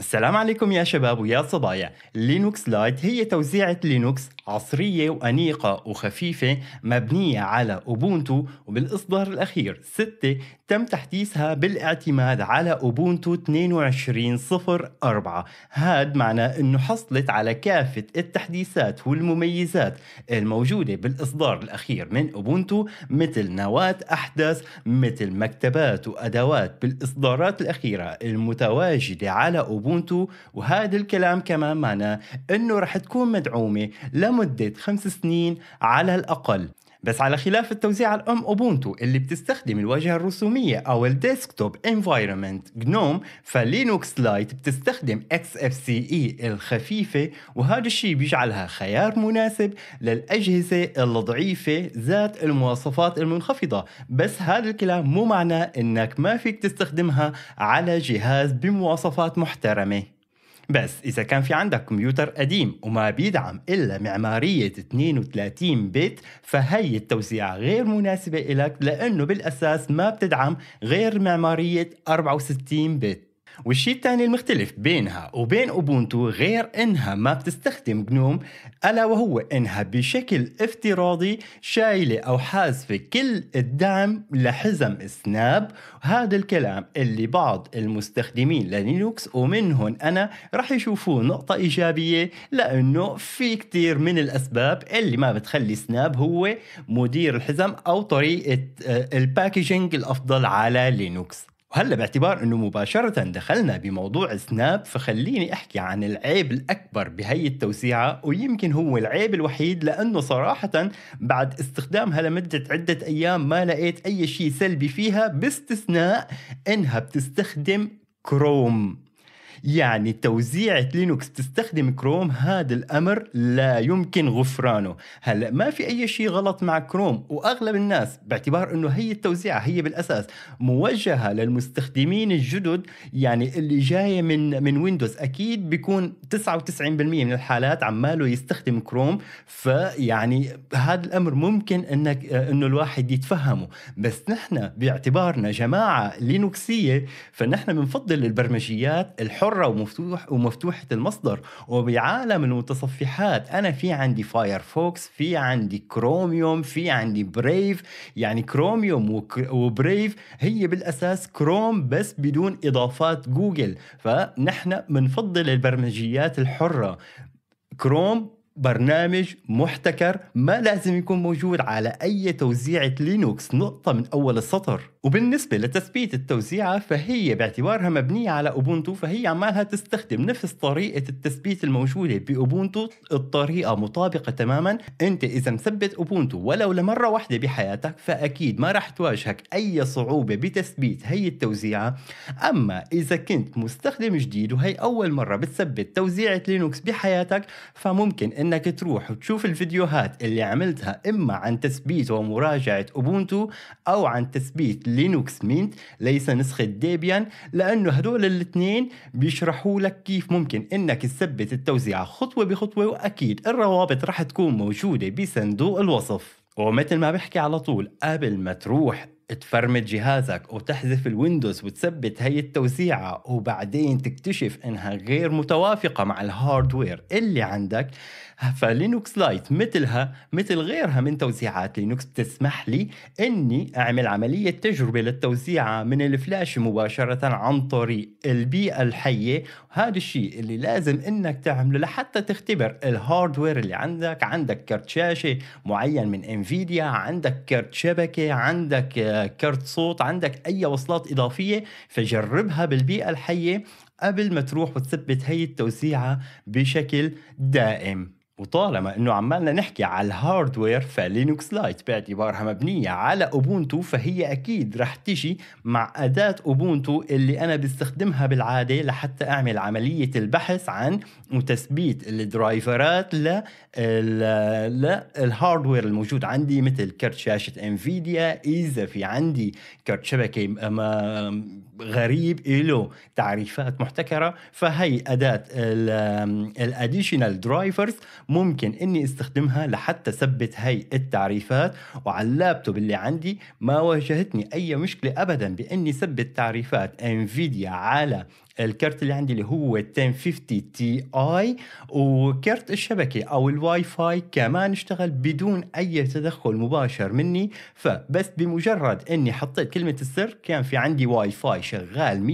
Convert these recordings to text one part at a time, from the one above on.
السلام عليكم يا شباب ويا صبايا لينوكس لايت هي توزيعة لينوكس عصرية وأنيقة وخفيفة مبنية على أوبونتو وبالإصدار الأخير 6 تم تحديثها بالاعتماد على أوبونتو 22.04 هاد معناه أنه حصلت على كافة التحديثات والمميزات الموجودة بالإصدار الأخير من أوبونتو مثل نواة أحداث مثل مكتبات وأدوات بالإصدارات الأخيرة المتواجدة على أوبونتو اوبونتو وهذا الكلام كمان معناه انه رح تكون مدعومة لمدة خمس سنين على الاقل بس على خلاف التوزيع الأم أوبونتو اللي بتستخدم الواجهة الرسومية أو الديسكتوب انفايرمنت جنوم فلينوكس لايت بتستخدم XFCE الخفيفة وهذا الشيء بيجعلها خيار مناسب للأجهزة الضعيفة ذات المواصفات المنخفضة بس هذا الكلام مو معناه إنك ما فيك تستخدمها على جهاز بمواصفات محترمة بس إذا كان في عندك كمبيوتر قديم وما بيدعم إلا معمارية 32 بت فهي التوزيعة غير مناسبة إلك لأنه بالأساس ما بتدعم غير معمارية 64 بت والشيء الثاني المختلف بينها وبين أوبونتو غير إنها ما بتستخدم جنوم ألا وهو إنها بشكل افتراضي شايلة أو حاذفه كل الدعم لحزم سناب هذا الكلام اللي بعض المستخدمين للينوكس ومنهم أنا رح يشوفوه نقطة إيجابية لأنه في كتير من الأسباب اللي ما بتخلي سناب هو مدير الحزم أو طريقة آه، الباكجينج الأفضل على لينوكس وهلا باعتبار انه مباشره دخلنا بموضوع سناب فخليني احكي عن العيب الاكبر بهي التوسيعه ويمكن هو العيب الوحيد لانه صراحه بعد استخدامها لمده عده ايام ما لقيت اي شيء سلبي فيها باستثناء انها بتستخدم كروم يعني توزيعة لينوكس تستخدم كروم هذا الأمر لا يمكن غفرانه هلأ ما في أي شيء غلط مع كروم وأغلب الناس باعتبار أنه هي التوزيعة هي بالأساس موجهة للمستخدمين الجدد يعني اللي جاية من من ويندوز أكيد بيكون 99% من الحالات عماله يستخدم كروم فيعني هذا الأمر ممكن أنك أنه الواحد يتفهمه بس نحن باعتبارنا جماعة لينوكسية فنحن بنفضل البرمجيات الحرة حرة ومفتوح ومفتوحة المصدر وبعالم المتصفحات أنا في عندي فايرفوكس في عندي كروميوم في عندي بريف يعني كروميوم وبريف هي بالأساس كروم بس بدون إضافات جوجل فنحن بنفضل البرمجيات الحرة كروم برنامج محتكر ما لازم يكون موجود على أي توزيعة لينوكس نقطة من أول السطر وبالنسبة لتثبيت التوزيعة فهي باعتبارها مبنية على أوبونتو فهي عمالها تستخدم نفس طريقة التثبيت الموجودة بأوبونتو الطريقة مطابقة تماما أنت إذا مثبت أوبونتو ولو لمرة واحدة بحياتك فأكيد ما راح تواجهك أي صعوبة بتثبيت هي التوزيعة أما إذا كنت مستخدم جديد وهي أول مرة بتثبت توزيعة لينوكس بحياتك فممكن أنك تروح وتشوف الفيديوهات اللي عملتها إما عن تثبيت ومراجعة أوبونتو أو عن تثبيت لينوكس مينت ليس نسخة ديبيان لأنه هدول الاثنين بيشرحوا لك كيف ممكن إنك تثبت التوزيعة خطوة بخطوة وأكيد الروابط رح تكون موجودة بصندوق الوصف ومثل ما بحكي على طول قبل ما تروح تفرمت جهازك وتحذف الويندوز وتثبت هي التوزيعة وبعدين تكتشف انها غير متوافقة مع الهاردوير اللي عندك فلينوكس لايت مثلها مثل غيرها من توزيعات لينوكس بتسمح لي اني اعمل عملية تجربة للتوزيعة من الفلاش مباشرة عن طريق البيئة الحية وهذا الشيء اللي لازم انك تعمله لحتى تختبر الهاردوير اللي عندك عندك كرت شاشة معين من انفيديا عندك كرت شبكة عندك آه، كرت صوت عندك اي وصلات اضافية فجربها بالبيئة الحية قبل ما تروح وتثبت هي التوزيعة بشكل دائم وطالما انه عمالنا نحكي على الهاردوير فلينوكس لايت باعتبارها مبنيه على اوبونتو فهي اكيد رح تيجي مع اداه اوبونتو اللي انا بستخدمها بالعاده لحتى اعمل عمليه البحث عن وتثبيت الدرايفرات ل للهاردوير الموجود عندي مثل كرت شاشه انفيديا اذا في عندي كرت شبكه غريب له تعريفات محتكره فهي اداه الاديشنال درايفرز ممكن اني استخدمها لحتى ثبت هي التعريفات وعلى اللابتوب اللي عندي ما واجهتني اي مشكله ابدا باني ثبت تعريفات انفيديا على الكرت اللي عندي اللي هو 1050 تي اي وكرت الشبكه او الواي فاي كمان اشتغل بدون اي تدخل مباشر مني فبس بمجرد اني حطيت كلمه السر كان في عندي واي فاي شغال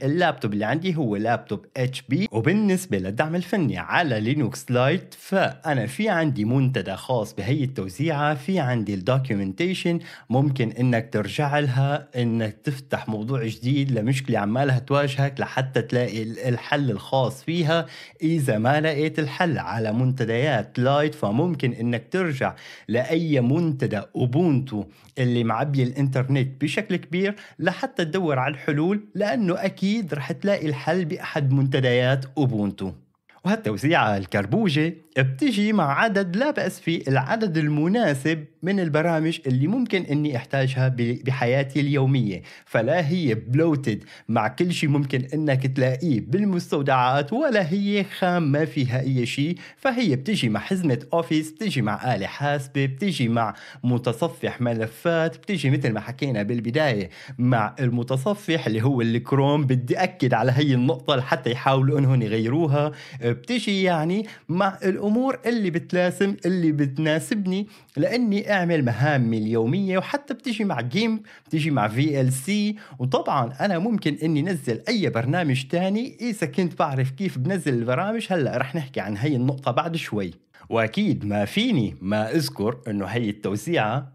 100% اللابتوب اللي عندي هو لابتوب اتش بي وبالنسبه للدعم الفني على لينوكس لايت فانا في عندي منتدى خاص بهي التوزيعه في عندي الدوكيومنتيشن ممكن انك ترجع لها انك تفتح موضوع جديد لمشكله عمالها تواجهك لحتى تلاقي الحل الخاص فيها اذا ما لقيت الحل على منتديات لايت فممكن انك ترجع لاي منتدى اوبونتو اللي معبي الانترنت بشكل كبير لحتى تدور على الحلول لانه اكيد رح تلاقي الحل باحد منتديات اوبونتو وهالتوزيعة الكربوجة بتجي مع عدد لا بأس فيه العدد المناسب من البرامج اللي ممكن اني احتاجها بحياتي اليوميه فلا هي بلوتد مع كل شيء ممكن انك تلاقيه بالمستودعات ولا هي خام ما فيها اي شيء فهي بتجي مع حزمه اوفيس بتجي مع اله حاسبه بتجي مع متصفح ملفات بتجي مثل ما حكينا بالبدايه مع المتصفح اللي هو الكروم بدي اكد على هي النقطه لحتى يحاولوا انهم يغيروها بتجي يعني مع الامور اللي بتلاسم اللي بتناسبني لاني اعمل مهامي اليوميه وحتى بتجي مع جيم بتجي مع في ال سي وطبعا انا ممكن اني نزل اي برنامج تاني اذا كنت بعرف كيف بنزل البرامج هلا رح نحكي عن هي النقطه بعد شوي واكيد ما فيني ما اذكر انه هي التوزيعه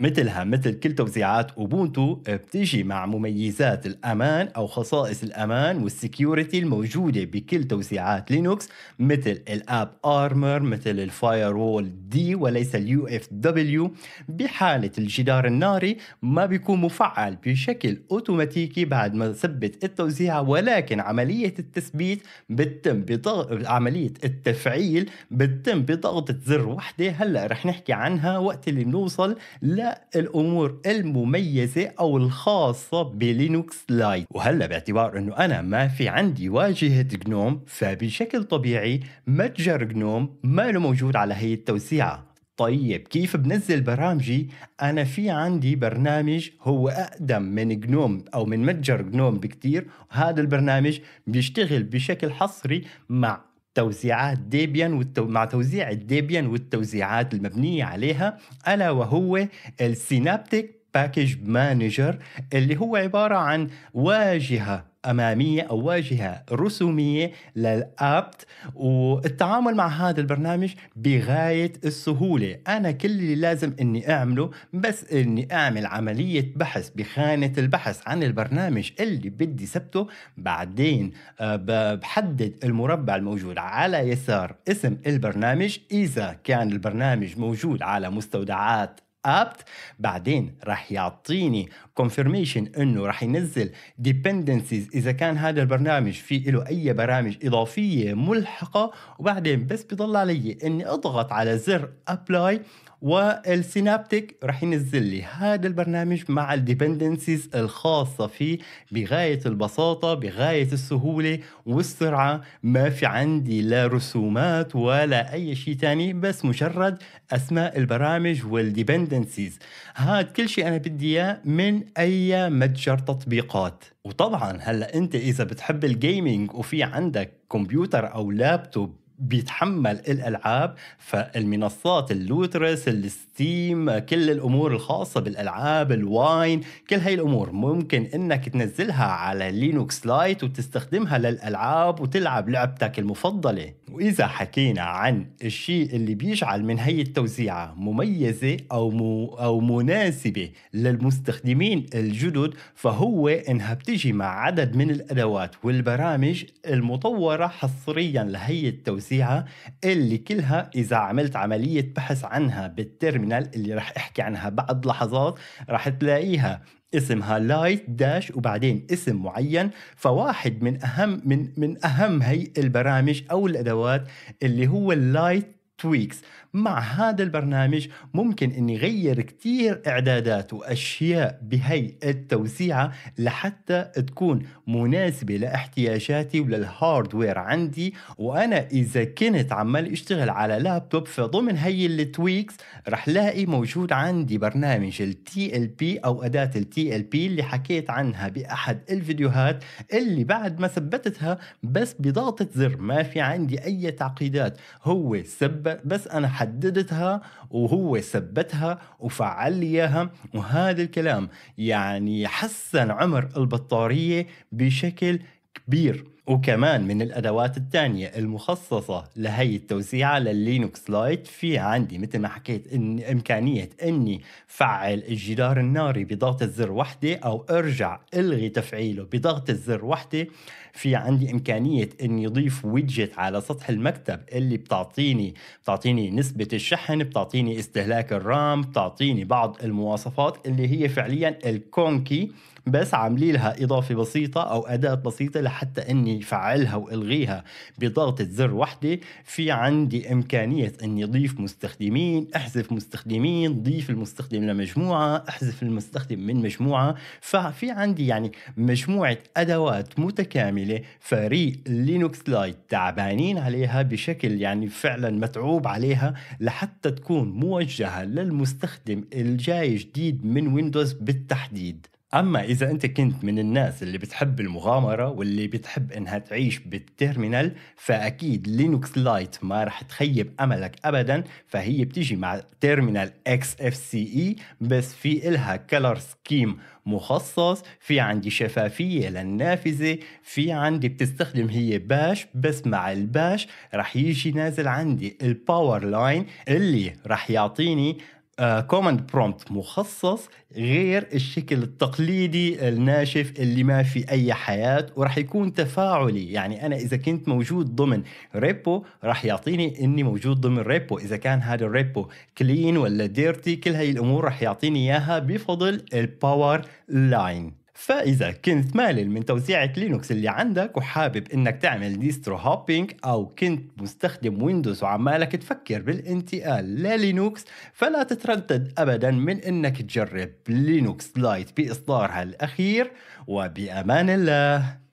مثلها مثل كل توزيعات اوبونتو آه، بتيجي مع مميزات الامان او خصائص الامان والسكيورتي الموجوده بكل توزيعات لينوكس مثل الاب ارمر مثل الفاير وول دي وليس اليو اف دبليو بحاله الجدار الناري ما بيكون مفعل بشكل اوتوماتيكي بعد ما ثبت التوزيع ولكن عمليه التثبيت بتتم بضغط عمليه التفعيل بتتم بضغطه زر وحده هلا رح نحكي عنها وقت اللي بنوصل ل الامور المميزه او الخاصه بلينوكس لايت وهلا باعتبار انه انا ما في عندي واجهه جنوم فبشكل طبيعي متجر جنوم ما له موجود على هي التوسيعه طيب كيف بنزل برامجي انا في عندي برنامج هو اقدم من جنوم او من متجر جنوم بكتير وهذا البرنامج بيشتغل بشكل حصري مع توزيعات ديبيان والتو... مع توزيع الديبيان والتوزيعات المبنية عليها ألا وهو السينابتيك باكج مانجر اللي هو عبارة عن واجهة اماميه او واجهه رسوميه للابت والتعامل مع هذا البرنامج بغايه السهوله، انا كل اللي لازم اني اعمله بس اني اعمل عمليه بحث بخانه البحث عن البرنامج اللي بدي ثبته، بعدين آه، بحدد المربع الموجود على يسار اسم البرنامج، اذا كان البرنامج موجود على مستودعات apt بعدين راح يعطيني confirmation انه راح ينزل dependencies اذا كان هذا البرنامج في له اي برامج اضافيه ملحقه وبعدين بس بضل علي اني اضغط على زر apply والسينابتيك رح ينزل لي هذا البرنامج مع الديبندنسيز الخاصة فيه بغاية البساطة بغاية السهولة والسرعة ما في عندي لا رسومات ولا أي شيء تاني بس مجرد أسماء البرامج والديبندنسيز هاد كل شيء أنا بدي إياه من أي متجر تطبيقات وطبعا هلا انت اذا بتحب الجيمنج وفي عندك كمبيوتر او لابتوب بيتحمل الالعاب فالمنصات اللوترس الستيم كل الامور الخاصه بالالعاب الواين كل هاي الامور ممكن انك تنزلها على لينوكس لايت وتستخدمها للالعاب وتلعب لعبتك المفضله واذا حكينا عن الشيء اللي بيجعل من هي التوزيعه مميزه او مو او مناسبه للمستخدمين الجدد فهو انها بتجي مع عدد من الادوات والبرامج المطوره حصريا لهي التوزيعه الساعة اللي كلها إذا عملت عملية بحث عنها بالترمينال اللي رح أحكي عنها بعد لحظات رح تلاقيها اسمها لايت داش وبعدين اسم معين فواحد من اهم من من اهم هي البرامج او الادوات اللي هو اللايت تويكس مع هذا البرنامج ممكن اني غير كتير اعدادات واشياء بهي التوسيعة لحتى تكون مناسبة لاحتياجاتي وللهاردوير عندي وانا اذا كنت عمال اشتغل على لابتوب فضمن هي التويكس رح لاقي موجود عندي برنامج التي ال بي او اداة التي ال بي اللي حكيت عنها باحد الفيديوهات اللي بعد ما ثبتتها بس بضغطة زر ما في عندي اي تعقيدات هو سبب بس انا حددتها وهو ثبتها وفعل لي اياها وهذا الكلام يعني حسن عمر البطاريه بشكل كبير وكمان من الادوات الثانيه المخصصه لهي التوسيعه لللينوكس لايت في عندي مثل ما حكيت إن امكانيه اني فعل الجدار الناري بضغط الزر وحده او ارجع الغي تفعيله بضغط الزر وحده في عندي امكانيه اني اضيف ويدجت على سطح المكتب اللي بتعطيني بتعطيني نسبه الشحن بتعطيني استهلاك الرام بتعطيني بعض المواصفات اللي هي فعليا الكونكي بس عاملي لها اضافه بسيطه او اداه بسيطه لحتى اني فعلها والغيها بضغطه زر واحدة في عندي امكانيه اني اضيف مستخدمين احذف مستخدمين ضيف المستخدم لمجموعه احذف المستخدم من مجموعه ففي عندي يعني مجموعه ادوات متكامله فريق لينوكس لايت تعبانين عليها بشكل يعني فعلا متعوب عليها لحتى تكون موجهه للمستخدم الجاي جديد من ويندوز بالتحديد اما اذا انت كنت من الناس اللي بتحب المغامره واللي بتحب انها تعيش بالتيرمينال فاكيد لينوكس لايت ما راح تخيب املك ابدا فهي بتيجي مع تيرمينال اكس اف سي اي بس في الها كلر سكيم مخصص في عندي شفافية للنافذة في عندي بتستخدم هي باش بس مع الباش رح يجي نازل عندي الباور لاين اللي رح يعطيني كوماند آه، برومبت مخصص غير الشكل التقليدي الناشف اللي ما في اي حياه وراح يكون تفاعلي يعني انا اذا كنت موجود ضمن ريبو راح يعطيني اني موجود ضمن ريبو اذا كان هذا الريبو كلين ولا ديرتي كل هاي الامور راح يعطيني اياها بفضل الباور لاين فإذا كنت مالل من توزيعة لينوكس اللي عندك وحابب إنك تعمل ديسترو هوبينج أو كنت مستخدم ويندوز وعمالك تفكر بالانتقال للينوكس فلا تتردد أبدا من إنك تجرب لينوكس لايت بإصدارها الأخير وبأمان الله